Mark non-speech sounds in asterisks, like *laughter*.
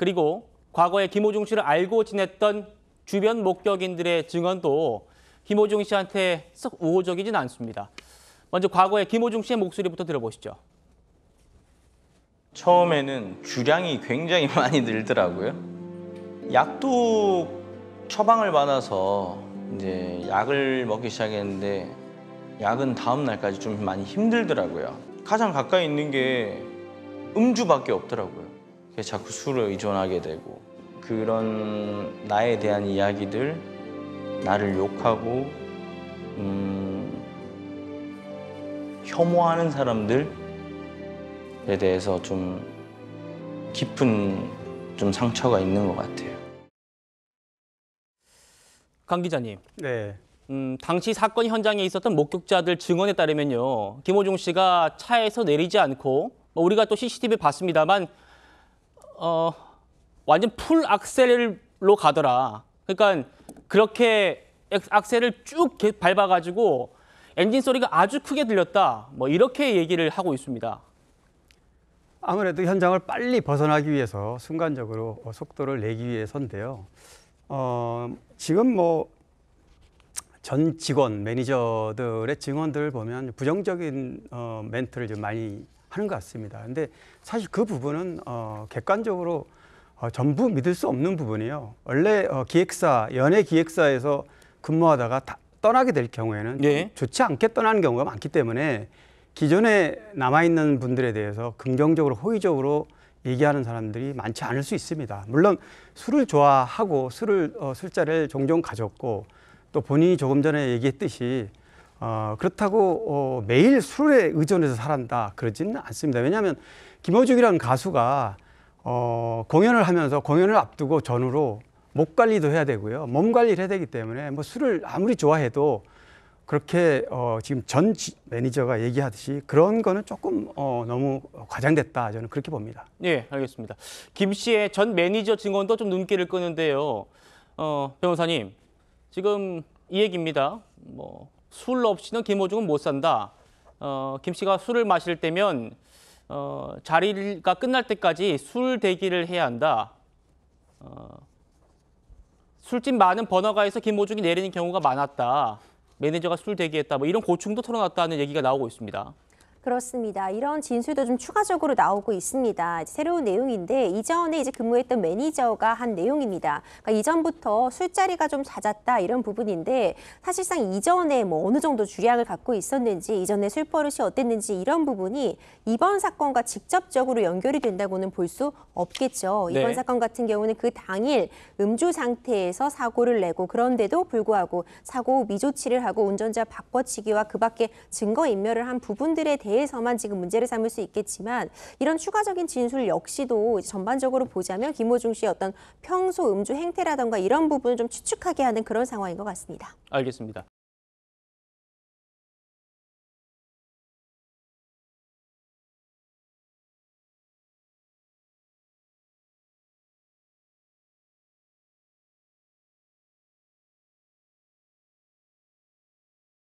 그리고 과거에 김호중 씨를 알고 지냈던 주변 목격인들의 증언도 김호중 씨한테 썩 우호적이진 않습니다. 먼저 과거에 김호중 씨의 목소리부터 들어보시죠. 처음에는 주량이 굉장히 *laughs* 많이 늘더라고요. 약도 처방을 받아서 이제 약을 먹기 시작했는데 약은 다음 날까지 좀 많이 힘들더라고요. 가장 가까이 있는 게 음주밖에 없더라고요. 자꾸 술을 의존하게 되고 그런 나에 대한 이야기들 나를 욕하고 음, 혐오하는 사람들에 대해서 좀 깊은 좀 상처가 있는 것 같아요. 강 기자님. 네. 음, 당시 사건 현장에 있었던 목격자들 증언에 따르면요. 김호중 씨가 차에서 내리지 않고 뭐 우리가 또 CCTV 봤습니다만 어, 완전 풀 악셀로 가더라. 그러니까 그렇게 악셀을 쭉 밟아가지고 엔진 소리가 아주 크게 들렸다. 뭐 이렇게 얘기를 하고 있습니다. 아무래도 현장을 빨리 벗어나기 위해서 순간적으로 뭐 속도를 내기 위해서인데요. 어, 지금 뭐 전 직원 매니저들의 증언들을 보면 부정적인 어, 멘트를 좀 많이 하는 것 같습니다. 근데 사실 그 부분은 어, 객관적으로 어, 전부 믿을 수 없는 부분이에요. 원래 어, 기획사, 연예 기획사에서 근무하다가 다 떠나게 될 경우에는 예. 좋지 않게 떠나는 경우가 많기 때문에 기존에 남아있는 분들에 대해서 긍정적으로 호의적으로 얘기하는 사람들이 많지 않을 수 있습니다. 물론 술을 좋아하고 술을 어, 술자리를 종종 가졌고 또 본인이 조금 전에 얘기했듯이 어, 그렇다고 어, 매일 술에 의존해서 살한다 그러지는 않습니다. 왜냐하면 김호중이라는 가수가 어, 공연을 하면서 공연을 앞두고 전후로 목 관리도 해야 되고요. 몸 관리를 해야 되기 때문에 뭐 술을 아무리 좋아해도 그렇게 어, 지금 전 매니저가 얘기하듯이 그런 거는 조금 어, 너무 과장됐다 저는 그렇게 봅니다. 예, 알겠습니다. 김 씨의 전 매니저 증언도 좀 눈길을 끄는데요. 어, 변호사님 지금 이 얘기입니다. 뭐술 없이는 김호중은 못 산다. 어, 김 씨가 술을 마실 때면 어, 자리가 끝날 때까지 술 대기를 해야 한다. 어, 술집 많은 번화가에서 김호중이 내리는 경우가 많았다. 매니저가 술 대기했다. 뭐 이런 고충도 털어놨다는 얘기가 나오고 있습니다. 그렇습니다. 이런 진술도 좀 추가적으로 나오고 있습니다. 새로운 내용인데 이전에 이제 근무했던 매니저가 한 내용입니다. 그러니까 이전부터 술자리가 좀 잦았다 이런 부분인데 사실상 이전에 뭐 어느 정도 주량을 갖고 있었는지 이전에 술 버릇이 어땠는지 이런 부분이 이번 사건과 직접적으로 연결이 된다고는 볼 수 없겠죠. 네. 이번 사건 같은 경우는 그 당일 음주 상태에서 사고를 내고 그런데도 불구하고 사고 미조치를 하고 운전자 바꿔치기와 그 밖에 증거 인멸을 한 부분들에 대해 대해서만 지금 문제를 삼을 수 있겠지만 이런 추가적인 진술 역시도 전반적으로 보자면 김호중 씨의 어떤 평소 음주 행태라던가 이런 부분을 좀 추측하게 하는 그런 상황인 것 같습니다. 알겠습니다.